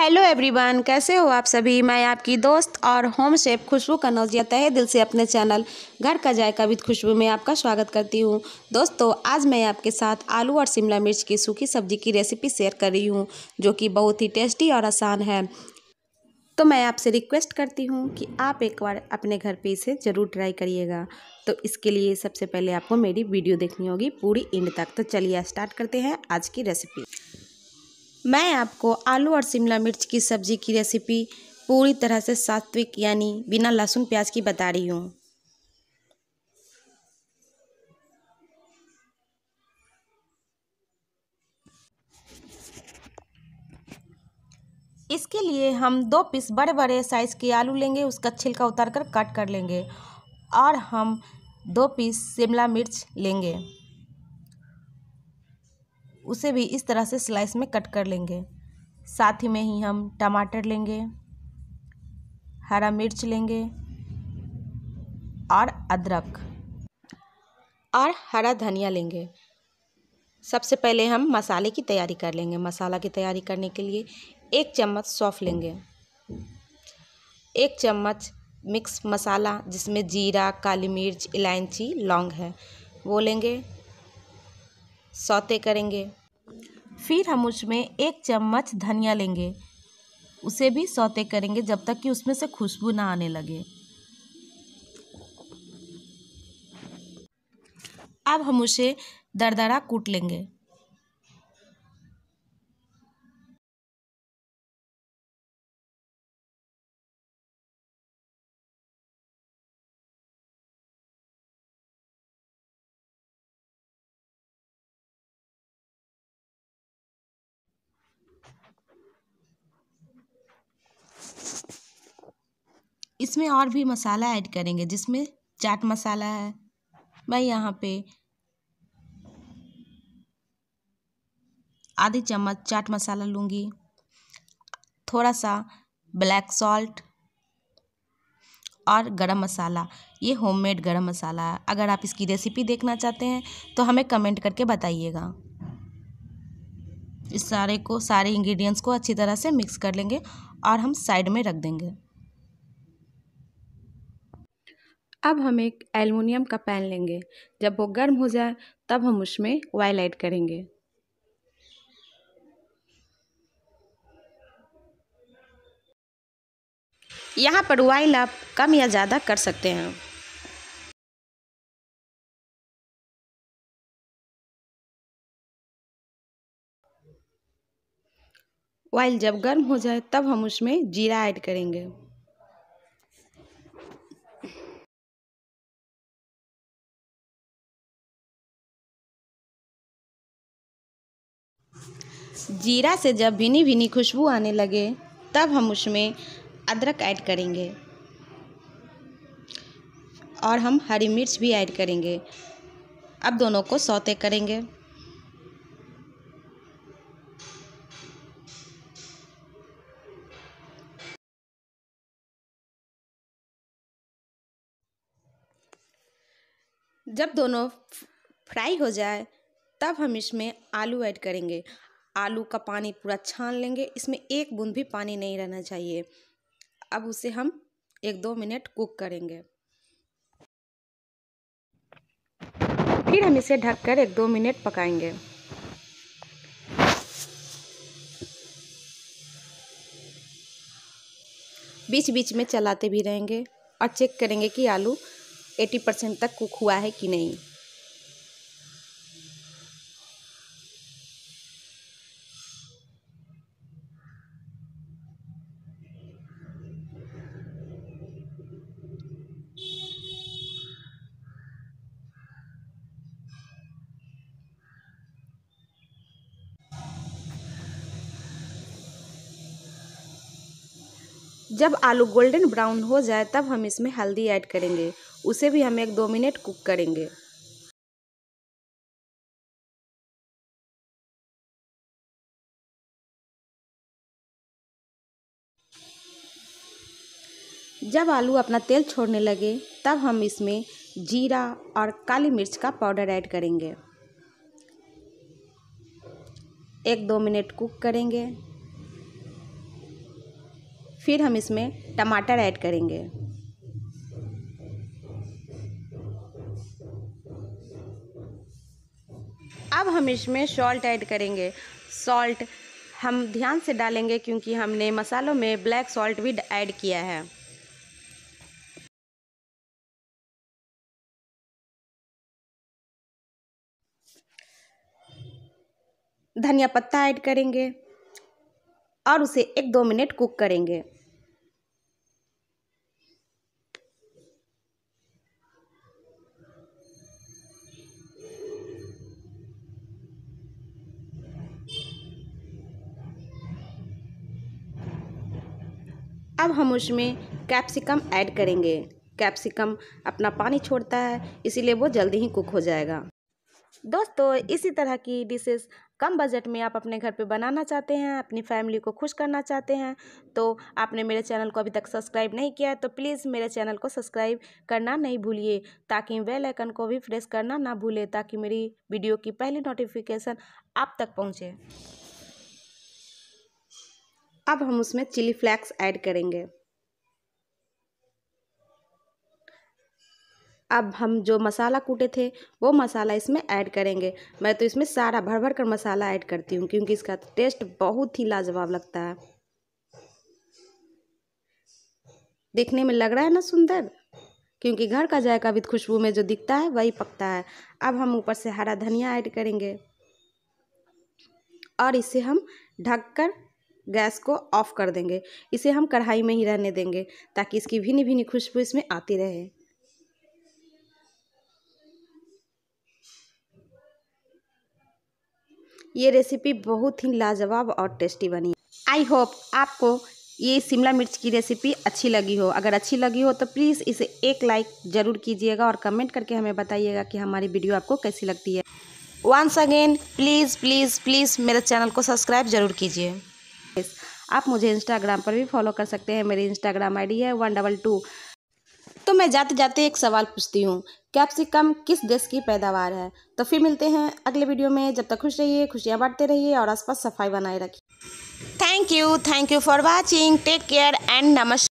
hello everyone कैसे हो आप सभी मैं आपकी दोस्त और होम शेफ खुशबू नौजिया तहे दिल से अपने चैनल घर का जायका विद खुशबू में आपका स्वागत करती हूं दोस्तों आज मैं आपके साथ आलू और शिमला मिर्च की सूखी सब्जी की रेसिपी शेयर कर रही हूं जो कि बहुत ही टेस्टी और आसान है तो मैं आपसे रिक्वेस्ट करती हूँ कि आप एक बार अपने घर पर इसे ज़रूर ट्राई करिएगा तो इसके लिए सबसे पहले आपको मेरी वीडियो देखनी होगी पूरी इंड तक तो चलिए स्टार्ट करते हैं आज की रेसिपी मैं आपको आलू और शिमला मिर्च की सब्ज़ी की रेसिपी पूरी तरह से सात्विक यानी बिना लहसुन प्याज की बता रही हूँ इसके लिए हम दो पीस बड़े बड़े साइज़ के आलू लेंगे उसका छिलका उतार कर कट कर लेंगे और हम दो पीस शिमला मिर्च लेंगे उसे भी इस तरह से स्लाइस में कट कर लेंगे साथ ही में ही हम टमाटर लेंगे हरा मिर्च लेंगे और अदरक और हरा धनिया लेंगे सबसे पहले हम मसाले की तैयारी कर लेंगे मसाला की तैयारी करने के लिए एक चम्मच सौफ़ लेंगे एक चम्मच मिक्स मसाला जिसमें जीरा काली मिर्च इलायची लौंग है वो लेंगे सौते करेंगे फिर हम उसमें एक चम्मच धनिया लेंगे उसे भी सौते करेंगे जब तक कि उसमें से खुशबू ना आने लगे अब हम उसे दरदरा कूट लेंगे इसमें और भी मसाला ऐड करेंगे जिसमें चाट मसाला है मैं यहाँ पे आधी चम्मच चाट मसाला लूँगी थोड़ा सा ब्लैक सॉल्ट और गरम मसाला ये होममेड गरम मसाला है अगर आप इसकी रेसिपी देखना चाहते हैं तो हमें कमेंट करके बताइएगा इस सारे को सारे इंग्रेडिएंट्स को अच्छी तरह से मिक्स कर लेंगे और हम साइड में रख देंगे अब हम एक एलमिनियम का पैन लेंगे जब वो गर्म हो जाए तब हम उसमें ऑयल ऐड करेंगे यहाँ पर ऑयल आप कम या ज़्यादा कर सकते हैं ऑयल जब गर्म हो जाए तब हम उसमें जीरा ऐड करेंगे जीरा से जब भिनी भिनी खुशबू आने लगे तब हम उसमें अदरक ऐड करेंगे और हम हरी मिर्च भी ऐड करेंगे अब दोनों को सौते करेंगे जब दोनों फ्राई हो जाए तब हम इसमें आलू ऐड करेंगे आलू का पानी पूरा छान लेंगे इसमें एक बूंद भी पानी नहीं रहना चाहिए अब उसे हम एक दो मिनट कुक करेंगे फिर हम इसे ढककर एक दो मिनट पकाएंगे बीच बीच में चलाते भी रहेंगे और चेक करेंगे कि आलू 80 परसेंट तक कुक हुआ है कि नहीं जब आलू गोल्डन ब्राउन हो जाए तब हम इसमें हल्दी ऐड करेंगे उसे भी हम एक दो मिनट कुक करेंगे जब आलू अपना तेल छोड़ने लगे तब हम इसमें जीरा और काली मिर्च का पाउडर ऐड करेंगे एक दो मिनट कुक करेंगे फिर हम इसमें टमाटर ऐड करेंगे अब हम इसमें सॉल्ट ऐड करेंगे सॉल्ट हम ध्यान से डालेंगे क्योंकि हमने मसालों में ब्लैक सॉल्ट भी ऐड किया है धनिया पत्ता ऐड करेंगे और उसे एक दो मिनट कुक करेंगे अब हम उसमें कैप्सिकम ऐड करेंगे कैप्सिकम अपना पानी छोड़ता है इसीलिए वो जल्दी ही कुक हो जाएगा दोस्तों इसी तरह की डिशेस कम बजट में आप अपने घर पे बनाना चाहते हैं अपनी फैमिली को खुश करना चाहते हैं तो आपने मेरे चैनल को अभी तक सब्सक्राइब नहीं किया है तो प्लीज़ मेरे चैनल को सब्सक्राइब करना नहीं भूलिए ताकि बेल आइकन को भी प्रेस करना ना भूलें ताकि मेरी वीडियो की पहली नोटिफिकेशन आप तक पहुँचे अब हम उसमें चिली फ्लैक्स ऐड करेंगे अब हम जो मसाला कूटे थे वो मसाला इसमें ऐड करेंगे मैं तो इसमें सारा भर भर कर मसाला ऐड करती हूँ क्योंकि इसका टेस्ट बहुत ही लाजवाब लगता है देखने में लग रहा है ना सुंदर क्योंकि घर का जायका विद खुशबू में जो दिखता है वही पकता है अब हम ऊपर से हरा धनिया ऐड करेंगे और इसे हम ढककर गैस को ऑफ़ कर देंगे इसे हम कढ़ाई में ही रहने देंगे ताकि इसकी भीनी भीनी खुशबू इसमें आती रहे ये रेसिपी बहुत ही लाजवाब और टेस्टी बनी आई होप आपको ये शिमला मिर्च की रेसिपी अच्छी लगी हो अगर अच्छी लगी हो तो प्लीज़ इसे एक लाइक ज़रूर कीजिएगा और कमेंट करके हमें बताइएगा कि हमारी वीडियो आपको कैसी लगती है once again please please please मेरे चैनल को सब्सक्राइब ज़रूर कीजिए आप मुझे इंस्टाग्राम पर भी फॉलो कर सकते हैं मेरी इंस्टाग्राम आईडी है वन डबल टू तो मैं जाते जाते एक सवाल पूछती हूँ कैप्सिकम किस देश की पैदावार है तो फिर मिलते हैं अगले वीडियो में जब तक खुश रहिए खुशियाँ बांटते रहिए और आसपास सफाई बनाए रखिए thank you thank you for watching take care and नमस्कार